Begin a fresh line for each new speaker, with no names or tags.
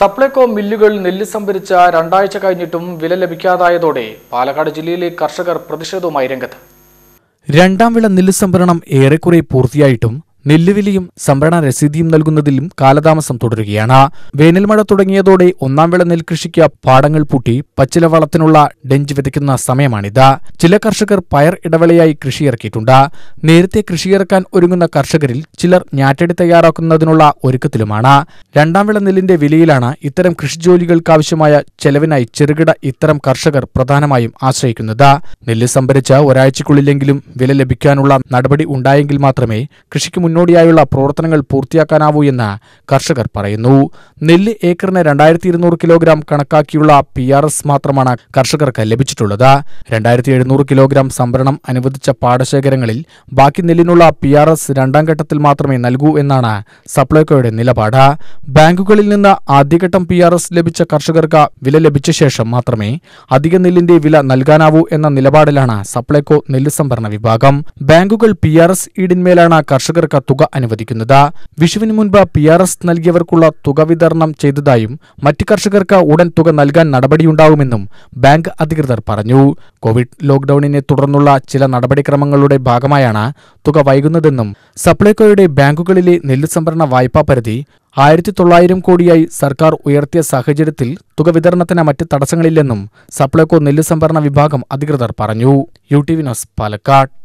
സപ്ലൈകോ മില്ലുകൾ നെല്ല് സംഭരിച്ച രണ്ടാഴ്ച കഴിഞ്ഞിട്ടും വില ലഭിക്കാതായതോടെ പാലക്കാട് ജില്ലയിലെ കർഷകർ പ്രതിഷേധവുമായി രംഗത്ത്
രണ്ടാം വിള നെല്ല് സംഭരണം ഏറെക്കുറെ പൂർത്തിയായിട്ടും നെല്ലുവിലിയും സംഭരണ രസീതിയും നൽകുന്നതിലും കാലതാമസം തുടരുകയാണ് വേനൽമഴ തുടങ്ങിയതോടെ ഒന്നാം വിള നെൽകൃഷിക്ക് പാടങ്ങൾ പൂട്ടി പച്ചില വളത്തിനുള്ള ഡെഞ്ച് വിതയ്ക്കുന്ന സമയമാണിത് ചില കർഷകർ പയർ ഇടവേളയായി കൃഷിയിറക്കിയിട്ടുണ്ട് നേരത്തെ കൃഷിയിറക്കാൻ ഒരുങ്ങുന്ന കർഷകരിൽ ചിലർ ഞാറ്റടി തയ്യാറാക്കുന്നതിനുള്ള ഒരുക്കത്തിലുമാണ് രണ്ടാം വിള നെല്ലിന്റെ വിലയിലാണ് ഇത്തരം കൃഷിജോലികൾക്കാവശ്യമായ ചെലവിനായി ചെറുകിട ഇത്തരം കർഷകർ പ്രധാനമായും ആശ്രയിക്കുന്നത് നെല്ല് സംഭരിച്ച ഒരാഴ്ചക്കുള്ളിലെങ്കിലും വില ലഭിക്കാനുള്ള നടപടി ഉണ്ടായെങ്കിൽ മാത്രമേ കൃഷിക്ക് മുന്നോട്ട് മുന്നോടിയായുള്ള പ്രവർത്തനങ്ങൾ പൂർത്തിയാക്കാനാവൂ എന്ന് കർഷകർ പറയുന്നു നെല്ല് ഏക്കറിന് രണ്ടായിരത്തി ഇരുന്നൂറ് കിലോഗ്രാം കണക്കാക്കിയുള്ള പി ആർ എസ് മാത്രമാണ് കർഷകർക്ക് ലഭിച്ചിട്ടുള്ളത് രണ്ടായിരത്തി എഴുന്നൂറ് കിലോഗ്രാം സംഭരണം അനുവദിച്ച പാടശേഖരങ്ങളിൽ ബാക്കി നെല്ലിനുള്ള പി ആർ എസ് രണ്ടാം ഘട്ടത്തിൽ മാത്രമേ നൽകൂ എന്നാണ് സപ്ലൈകോയുടെ നിലപാട് ബാങ്കുകളിൽ നിന്ന് ആദ്യഘട്ടം പി ആർ എസ് ലഭിച്ച കർഷകർക്ക് വില ലഭിച്ച ശേഷം മാത്രമേ അധിക നെല്ലിന്റെ വില നൽകാനാവൂ എന്ന നിലപാടിലാണ് സപ്ലൈകോ നെല്ല് സംഭരണ വിഭാഗം ബാങ്കുകൾ പി ആർ എസ് ഈടിന്മേലാണ് കർഷകർക്ക് തുക അനുവദിക്കുന്നത് വിഷുവിന് മുൻപ് പി ആർ എസ് നൽകിയവർക്കുള്ള തുക വിതരണം ചെയ്തതായും മറ്റ് കർഷകർക്ക് ഉടൻ തുക നൽകാൻ നടപടിയുണ്ടാവുമെന്നും ബാങ്ക് അധികൃതർ പറഞ്ഞു കോവിഡ് ലോക്ഡൌണിനെ തുടർന്നുള്ള ചില നടപടിക്രമങ്ങളുടെ ഭാഗമായാണ് തുക വൈകുന്നതെന്നും സപ്ലൈകോയുടെ ബാങ്കുകളിലെ നെല്ല് സംഭരണ വായ്പാ പരിധി ആയിരത്തി തൊള്ളായിരം കോടിയായി സർക്കാർ ഉയർത്തിയ സാഹചര്യത്തിൽ തുക വിതരണത്തിന് മറ്റ് തടസ്സങ്ങളില്ലെന്നും സപ്ലൈകോ നെല്ല് സംഭരണ വിഭാഗം അധികൃതർ പറഞ്ഞു യു ടി വിനോസ് പാലക്കാട്